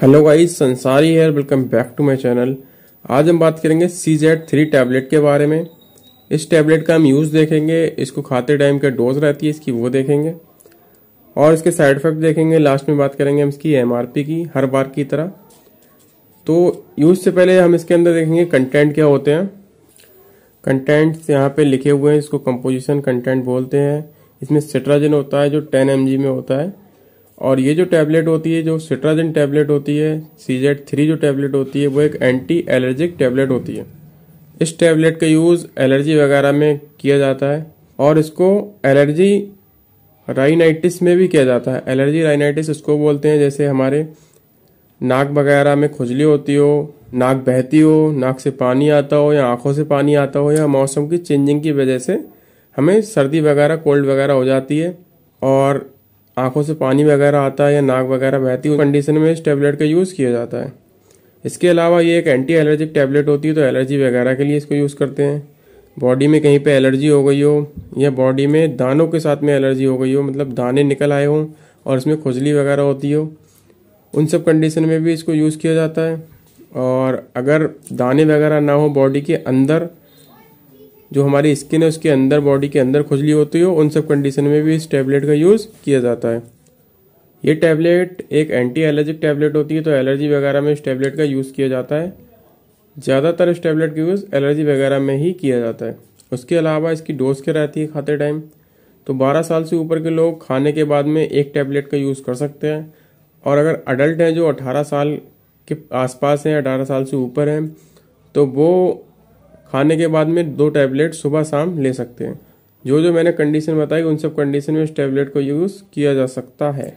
hello guys Sansari here welcome back to my channel आज हम बात करेंगे सी जेड थ्री टैबलेट के बारे में इस टैबलेट का हम यूज़ देखेंगे इसको खाते टाइम क्या डोज रहती है इसकी वो देखेंगे और इसके साइड इफेक्ट देखेंगे लास्ट में बात करेंगे हम इसकी एम की हर बार की तरह तो यूज़ से पहले हम इसके अंदर देखेंगे कंटेंट क्या होते हैं कंटेंट्स यहाँ पर लिखे हुए हैं इसको कंपोजिशन कंटेंट बोलते हैं इसमें सिट्राजिन होता है जो टेन एम में होता है और ये जो टैबलेट होती है जो सिट्राजिन टैबलेट होती है सी जेड थ्री जो टैबलेट होती है वो एक एंटी एलर्जिक टैबलेट होती है इस टैबलेट का यूज़ एलर्जी वगैरह में किया जाता है और इसको एलर्जी राइनाइटिस में भी किया जाता है एलर्जी राइनाइटिस इसको बोलते हैं जैसे हमारे नाक वगैरह में खुजली होती हो नाक बहती हो नाक से पानी आता हो या आँखों से पानी आता हो या मौसम की चेंजिंग की वजह से हमें सर्दी वगैरह कोल्ड वगैरह हो जाती है और आंखों से पानी वगैरह आता है या नाक वगैरह बहती है उस कंडीशन में इस टैबलेट का यूज़ किया जाता है इसके अलावा ये एक एंटी एलर्जिक टैबलेट होती है तो एलर्जी वगैरह के लिए इसको यूज़ करते हैं बॉडी में कहीं पे एलर्जी हो गई हो या बॉडी में दानों के साथ में एलर्जी हो गई हो मतलब दाने निकल आए हों और इसमें खुजली वगैरह होती हो उन सब कंडीशन में भी इसको यूज़ किया जाता है और अगर दाने वगैरह ना हो बॉडी के अंदर जो हमारी स्किन है उसके अंदर बॉडी के अंदर खुजली होती हो उन सब कंडीशन में भी इस टैबलेट का यूज़ किया जाता है ये टैबलेट एक एंटी एलर्जिक टैबलेट होती है तो एलर्जी वगैरह में इस टैबलेट का यूज़ किया जाता है ज़्यादातर इस टैबलेट का यूज़ एलर्जी वगैरह में ही किया जाता है उसके अलावा इसकी डोज क्या रहती है खाते टाइम तो 12 साल से ऊपर के लोग खाने के बाद में एक टैबलेट का यूज़ कर सकते हैं और अगर अडल्ट हैं जो 18 साल के आसपास हैं 18 साल से ऊपर हैं तो वो खाने के बाद में दो टैबलेट सुबह शाम ले सकते हैं जो जो मैंने कंडीशन बताई उन सब कंडीशन में इस टैबलेट को यूज़ किया जा सकता है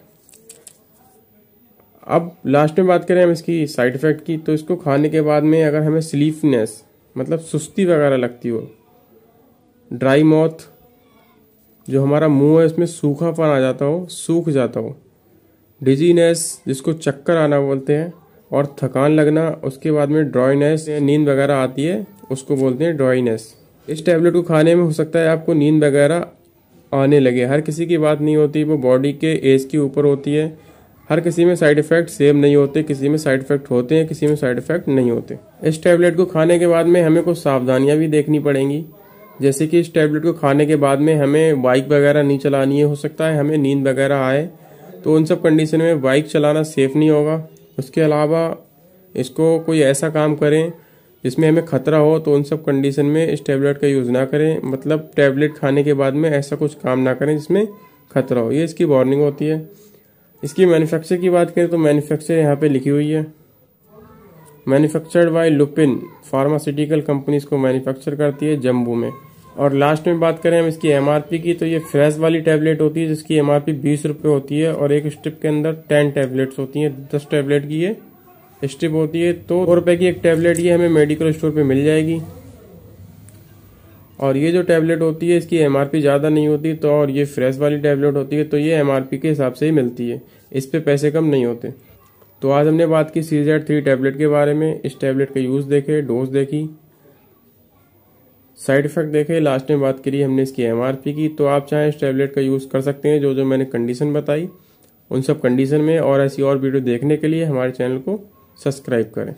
अब लास्ट में बात करें हम इसकी साइड इफ़ेक्ट की तो इसको खाने के बाद में अगर हमें स्लीपनेस मतलब सुस्ती वगैरह लगती हो ड्राई माउथ जो हमारा मुंह है इसमें सूखापन आ जाता हो सूख जाता हो डिजीनेस जिसको चक्कर आना बोलते हैं और थकान लगना उसके बाद में ड्राइनेस नींद वगैरह आती है उसको बोलते हैं ड्राइनेस इस टैबलेट को खाने में हो सकता है आपको नींद वगैरह आने लगे हर किसी की बात नहीं होती वो बॉडी के एज के ऊपर होती है हर किसी में साइड इफेक्ट सेम नहीं होते किसी में साइड इफेक्ट होते हैं किसी में साइड इफेक्ट नहीं होते इस टैबलेट को खाने के बाद में हमें कुछ सावधानियां भी देखनी पड़ेंगी जैसे कि इस टैबलेट को खाने के बाद में हमें बाइक वगैरह नहीं चलानी हो सकता है हमें नींद वगैरह आए तो उन सब कंडीशन में बाइक चलाना सेफ नहीं होगा उसके अलावा इसको कोई ऐसा काम करें इसमें हमें खतरा हो तो उन सब कंडीशन में इस टैबलेट का यूज़ ना करें मतलब टैबलेट खाने के बाद में ऐसा कुछ काम ना करें जिसमें खतरा हो ये इसकी वार्निंग होती है इसकी मैन्युफैक्चर की बात करें तो मैन्युफैक्चर यहाँ पे लिखी हुई है manufactured by Lupin pharmaceutical company इसको मैन्युफैक्चर करती है जम्बू में और लास्ट में बात करें हम इसकी एमआरपी की तो ये फ्रेश वाली टैबलेट होती है जिसकी एमआरपी बीस रुपये होती है और एक स्ट्रिप के अंदर टेन टैबलेट्स होती हैं दस टैबलेट की है स्ट्रिप होती है तो दो रुपये की एक टैबलेट ये हमें मेडिकल स्टोर पे मिल जाएगी और ये जो टैबलेट होती है इसकी एमआरपी ज़्यादा नहीं होती तो और ये फ्रेश वाली टैबलेट होती है तो ये एमआरपी के हिसाब से ही मिलती है इस पर पैसे कम नहीं होते तो आज हमने बात की सी जेड थ्री टैबलेट के बारे में इस टैबलेट का यूज़ देखे डोज देखी साइड इफेक्ट देखे लास्ट में बात करी हमने इसकी एम की तो आप चाहें इस टैबलेट का यूज़ कर सकते हैं जो जो मैंने कंडीशन बताई उन सब कंडीशन में और ऐसी और वीडियो देखने के लिए हमारे चैनल को सब्सक्राइब करें